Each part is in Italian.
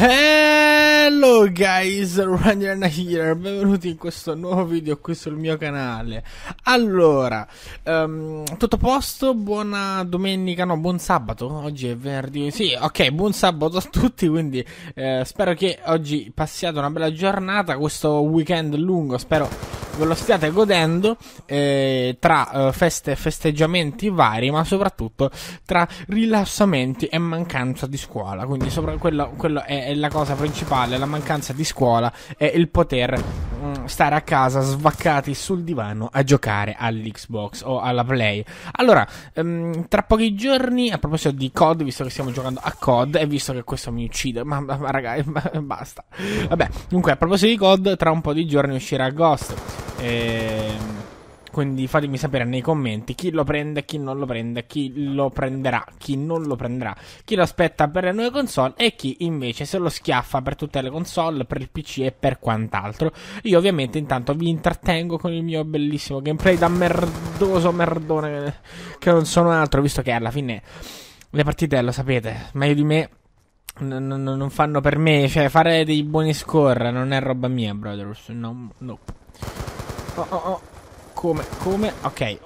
Hello guys, Runner here, benvenuti in questo nuovo video qui sul mio canale Allora, um, tutto a posto, buona domenica, no buon sabato, oggi è venerdì, sì ok buon sabato a tutti quindi eh, spero che oggi passiate una bella giornata, questo weekend lungo spero ve lo stiate godendo eh, tra eh, feste e festeggiamenti vari, ma soprattutto tra rilassamenti e mancanza di scuola. Quindi sopra quello, quello è, è, la cosa principale, la mancanza di scuola e il poter mh, mm, stare a casa svaccati sul divano a giocare all'Xbox o alla Play. Allora, ehm, tra pochi giorni, a proposito di COD, visto che stiamo giocando a COD e visto che questo mi uccide, ma, ma, ragazzi, ma, basta. Vabbè, comunque a proposito di COD, tra un po' di giorni uscirà Ghost. Ehm quindi fatemi sapere nei commenti chi lo prende, chi non lo prende, chi lo prenderà, chi non lo prenderà, chi lo aspetta per le nuove console e chi invece se lo schiaffa per tutte le console, per il PC e per quant'altro. Io ovviamente intanto vi intrattengo con il mio bellissimo gameplay da merdoso merdone che non sono altro, visto che alla fine le partite lo sapete, meglio di me non fanno per me, cioè fare dei buoni score non è roba mia, brothers, no, no. Oh, oh, oh. Come, come? Ok.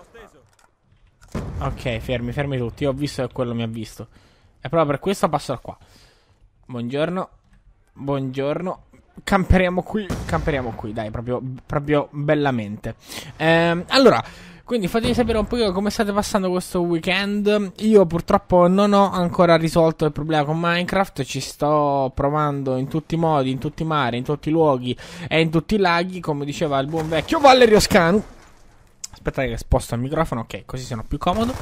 Ok, fermi, fermi tutti. Io ho visto che quello mi ha visto. E proprio per questo passo da qua. Buongiorno. Buongiorno. Camperiamo qui. camperiamo qui, dai, proprio, proprio bellamente. Ehm, allora... Quindi fatemi sapere un pochino come state passando questo weekend. Io purtroppo non ho ancora risolto il problema con Minecraft. Ci sto provando in tutti i modi, in tutti i mari, in tutti i luoghi e in tutti i laghi, come diceva il buon vecchio Valerio Scanu. Aspettate che sposto il microfono, ok, così sono più comodo.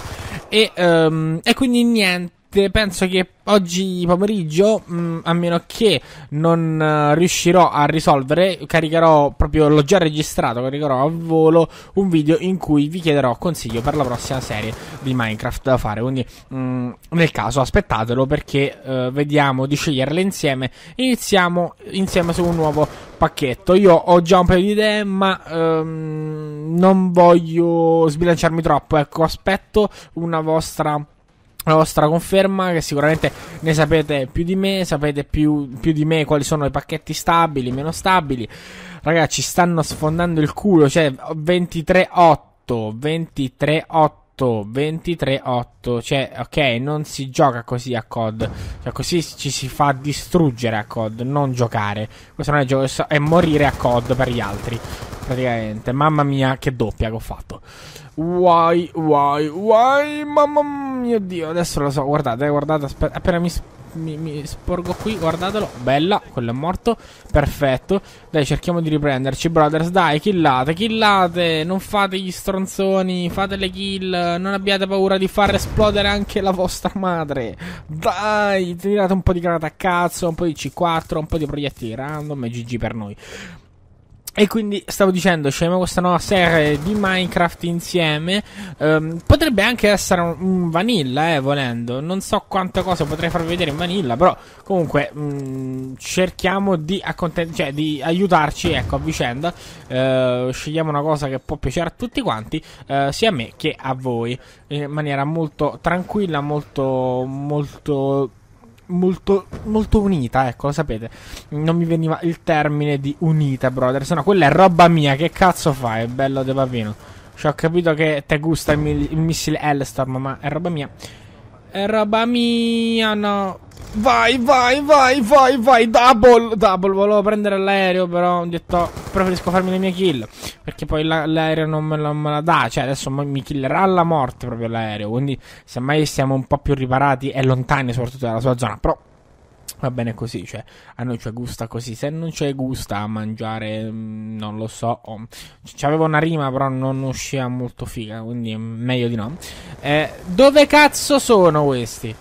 E, um, e quindi niente penso che oggi pomeriggio, mh, mm, a meno che non uh, riuscirò a risolvere, caricherò proprio, l'ho già registrato, caricherò a volo un video in cui vi chiederò consiglio per la prossima serie di Minecraft da fare. Quindi mh, mm, nel caso aspettatelo perché uh, vediamo di sceglierle insieme. Iniziamo insieme su un nuovo pacchetto. Io ho già un paio di idee, ma um, non voglio sbilanciarmi troppo. Ecco, aspetto una vostra la vostra conferma che sicuramente ne sapete più di me, sapete più, più, di me quali sono i pacchetti stabili, meno stabili. Ragazzi, stanno sfondando il culo, cioè 23-8, 23-8. 23-8, cioè, ok, non si gioca così a COD, cioè, così ci si fa distruggere a COD, non giocare. Questo non è gioco, è morire a COD per gli altri praticamente. Mamma mia, che doppia che ho fatto. Why, why, why, mamma mia, Dio, adesso lo so, guardate, eh, guardate, aspetta, appena mi, mi, mi, sporgo qui, guardatelo, bella, quello è morto, perfetto, dai, cerchiamo di riprenderci, brothers, dai, killate, killate, non fate gli stronzoni, fate le kill, non abbiate paura di far esplodere anche la vostra madre, dai, tirate un po' di granata a cazzo, un po' di C4, un po' di proiettili random e GG per noi. E quindi stavo dicendo, scegliamo questa nuova serie di Minecraft insieme. Um, potrebbe anche essere un, un, vanilla, eh, volendo. Non so quante cose potrei far vedere in vanilla, però comunque um, cerchiamo di, cioè, di, aiutarci, ecco, a vicenda. Uh, scegliamo una cosa che può piacere a tutti quanti, uh, sia a me che a voi, in maniera molto tranquilla, molto, molto molto, molto unita, ecco, lo sapete. Non mi veniva il termine di unita, brother. Sennò quella è roba mia, che cazzo fai? È Bello De Papino. Cioè, ho capito che te gusta il, il missile Hellstorm, ma è roba mia. È roba mia, no. Vai, vai, vai, vai, vai. Double, double. Volevo prendere l'aereo, però ho detto preferisco farmi le mie kill. Perché poi l'aereo non me, la, me la dà. Cioè, adesso mi killerà alla morte proprio l'aereo. Quindi, semmai siamo un po' più riparati e lontani, soprattutto dalla sua zona. Però va bene così, cioè a noi ci gusta così, se non ci gusta a mangiare, mm, non lo so, oh, c'avevo una rima però non usciva molto figa, quindi mm, meglio di no. Eh, dove cazzo sono questi?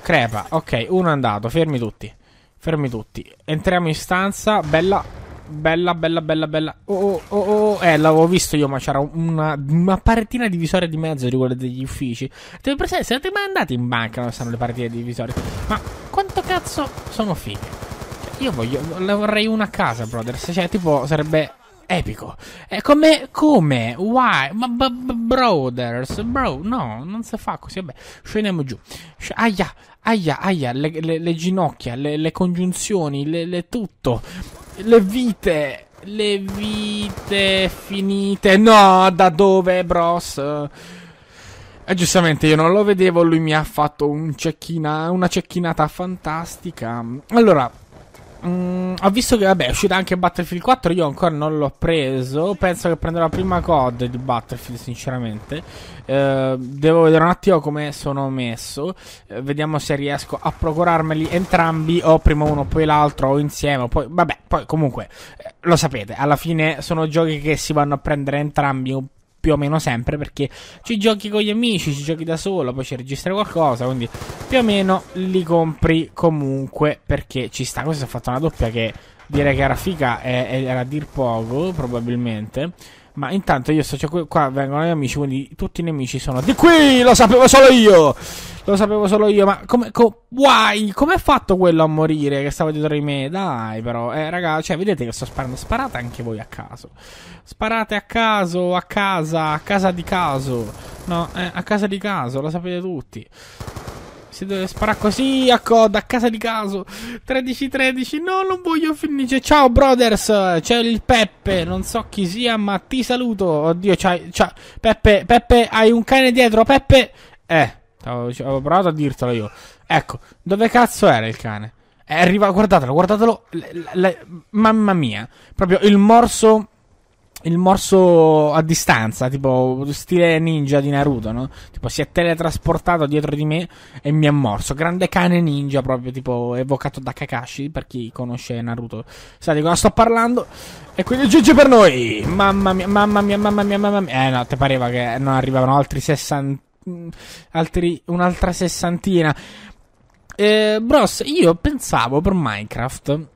Crepa, ok, uno è andato, fermi tutti, fermi tutti, entriamo in stanza, bella... Bella, bella, bella, bella. Oh, oh, oh, oh, oh. eh, l'avevo visto io, ma c'era una, una paretina divisoria di mezzo di quelle degli uffici. Ti presente, siete mai andati in banca? Non stanno le partite divisorie. Ma cazzo sono fighe. Cioè, io voglio, le vorrei una a casa, brothers. Cioè, tipo, sarebbe epico. E come, come, why? Ma, brothers, bro, no, non si fa così. Vabbè, scendiamo giù. Aia, aia, aia, le, le, le ginocchia, le, le congiunzioni, le, tutto. Le vite, le vite finite. No, da dove, bros? E eh, giustamente io non lo vedevo, lui mi ha fatto un cecchina, una cecchinata fantastica. Allora, mh, mm, ho visto che vabbè, è uscita anche Battlefield 4, io ancora non l'ho preso, penso che prenderò la prima COD di Battlefield sinceramente. Eh, devo vedere un attimo come sono messo, eh, vediamo se riesco a procurarmeli entrambi o prima uno poi l'altro o insieme, poi vabbè, poi comunque eh, lo sapete, alla fine sono giochi che si vanno a prendere entrambi un po' più o meno sempre perché ci giochi con gli amici, ci giochi da solo, poi ci registra qualcosa, quindi più o meno li compri comunque perché ci sta. Questo è fatta una doppia che direi che era figa, era a dir poco probabilmente. Ma intanto io sto. Cioè, qua vengono gli amici, quindi tutti i nemici sono di qui. Lo sapevo solo io. Lo sapevo solo io. Ma come. Co, why? Come ha fatto quello a morire che stava dietro di me? Dai, però. Eh, raga, cioè, vedete che sto sparando. Sparate anche voi a caso. Sparate a caso, a casa, a casa di caso. No, eh, a casa di caso, lo sapete tutti. Si deve sparare così a coda, a casa di caso. 13-13. No, non voglio finire. Ciao, brothers. C'è il Peppe. Non so chi sia, ma ti saluto. Oddio, c'hai. Peppe, Peppe, hai un cane dietro. Peppe. Eh, avevo provato a dirtelo io. Ecco, dove cazzo era il cane? È arrivato. Guardatelo, guardatelo. Le, le, mamma mia. Proprio il morso il morso a distanza, tipo stile ninja di Naruto, no? Tipo si è teletrasportato dietro di me e mi ha morso. Grande cane ninja proprio, tipo evocato da Kakashi, per chi conosce Naruto. Sa di cosa sto parlando? E quindi GG per noi! Mamma mia, mamma mia, mamma mia, mamma mia. Eh no, ti pareva che non arrivavano altri 60... Mm, altri, un'altra sessantina. Eh, bros, io pensavo per Minecraft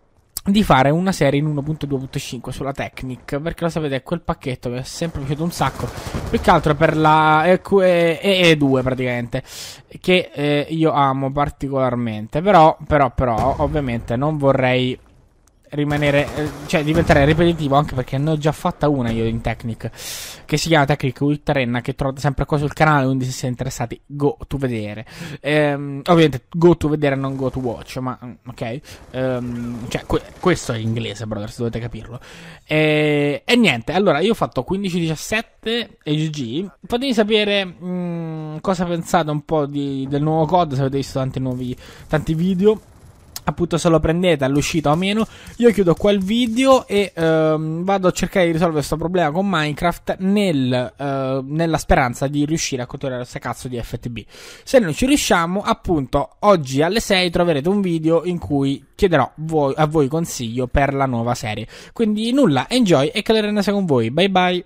di fare una serie in 1.2.5 sulla Technic perché lo sapete è quel pacchetto che è sempre piaciuto un sacco più che altro è per la EE2 praticamente che eh, io amo particolarmente però, però però ovviamente non vorrei rimanere, eh, cioè diventare ripetitivo anche perché ne ho già fatta una io in Technic che si chiama Technic Week Trenna che trovate sempre qua sul canale quindi se siete interessati go to vedere ehm, ovviamente go to vedere non go to watch ma mm, ok ehm, cioè que- questo è inglese brother se dovete capirlo e, eh, e, niente allora io ho fatto 15-17 e GG fatemi sapere mh, mm, cosa pensate un po' di, del nuovo COD se avete visto tanti nuovi tanti video appunto se lo prendete all'uscita o meno. Io chiudo qua il video e ehm, vado a cercare di risolvere questo problema con Minecraft nel, eh, nella speranza di riuscire a controllare questa cazzo di FTB. Se non ci riusciamo, appunto, oggi alle 6 troverete un video in cui chiederò voi, a voi consiglio per la nuova serie. Quindi nulla, enjoy e che la renda con voi. Bye bye.